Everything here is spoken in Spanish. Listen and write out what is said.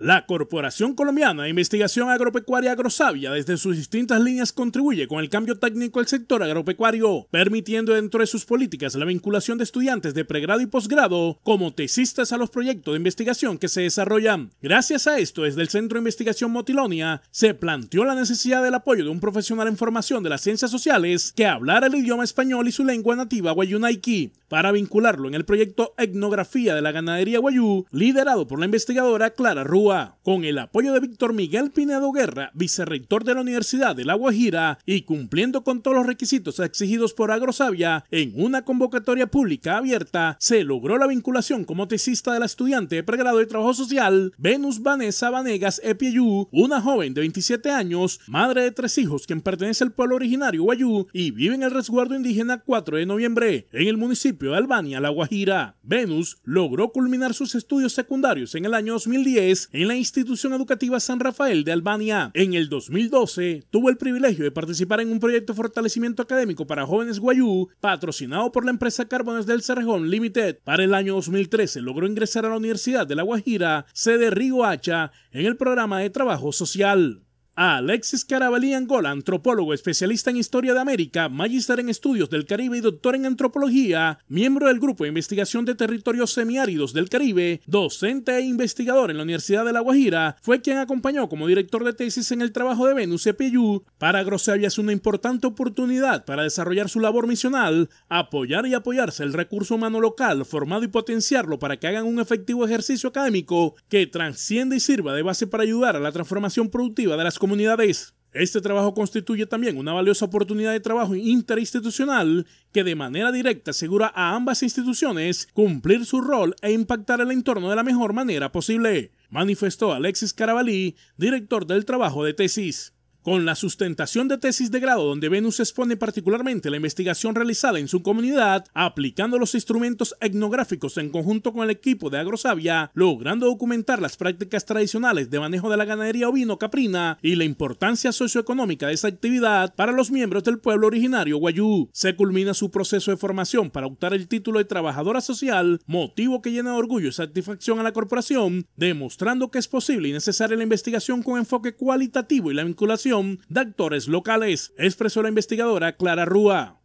La Corporación Colombiana de Investigación Agropecuaria Agrosavia desde sus distintas líneas contribuye con el cambio técnico del sector agropecuario, permitiendo dentro de sus políticas la vinculación de estudiantes de pregrado y posgrado como tesistas a los proyectos de investigación que se desarrollan. Gracias a esto, desde el Centro de Investigación Motilonia se planteó la necesidad del apoyo de un profesional en formación de las ciencias sociales que hablara el idioma español y su lengua nativa guayunaiki, para vincularlo en el proyecto Etnografía de la Ganadería Guayú, liderado por la investigadora Clara Rúa, con el apoyo de Víctor Miguel Pinedo Guerra, vicerrector de la Universidad de La Guajira, y cumpliendo con todos los requisitos exigidos por Agrosavia, en una convocatoria pública abierta, se logró la vinculación como tesista de la estudiante de pregrado de Trabajo Social, Venus Vanessa Vanegas Epiayú, una joven de 27 años, madre de tres hijos quien pertenece al pueblo originario Guayú y vive en el resguardo indígena 4 de noviembre, en el municipio de Albania, La Guajira. Venus logró culminar sus estudios secundarios en el año 2010 en la institución educativa San Rafael de Albania. En el 2012 tuvo el privilegio de participar en un proyecto de fortalecimiento académico para jóvenes guayú patrocinado por la empresa Carbones del Cerrejón Limited. Para el año 2013 logró ingresar a la Universidad de La Guajira, sede Río Hacha, en el programa de trabajo social. Alexis Carabalí Angola, antropólogo especialista en Historia de América, magíster en Estudios del Caribe y doctor en Antropología, miembro del Grupo de Investigación de Territorios Semiáridos del Caribe, docente e investigador en la Universidad de La Guajira, fue quien acompañó como director de tesis en el trabajo de Venus E.P.U. Para Grosevia es una importante oportunidad para desarrollar su labor misional, apoyar y apoyarse el recurso humano local formado y potenciarlo para que hagan un efectivo ejercicio académico que transcienda y sirva de base para ayudar a la transformación productiva de las comunidades comunidades. Este trabajo constituye también una valiosa oportunidad de trabajo interinstitucional que de manera directa asegura a ambas instituciones cumplir su rol e impactar el entorno de la mejor manera posible, manifestó Alexis Carabalí, director del trabajo de tesis. Con la sustentación de tesis de grado donde Venus expone particularmente la investigación realizada en su comunidad, aplicando los instrumentos etnográficos en conjunto con el equipo de Agrosavia, logrando documentar las prácticas tradicionales de manejo de la ganadería ovino caprina y la importancia socioeconómica de esa actividad para los miembros del pueblo originario guayú. Se culmina su proceso de formación para optar el título de trabajadora social, motivo que llena de orgullo y satisfacción a la corporación, demostrando que es posible y necesaria la investigación con enfoque cualitativo y la vinculación de actores locales, expresó la investigadora Clara Rúa.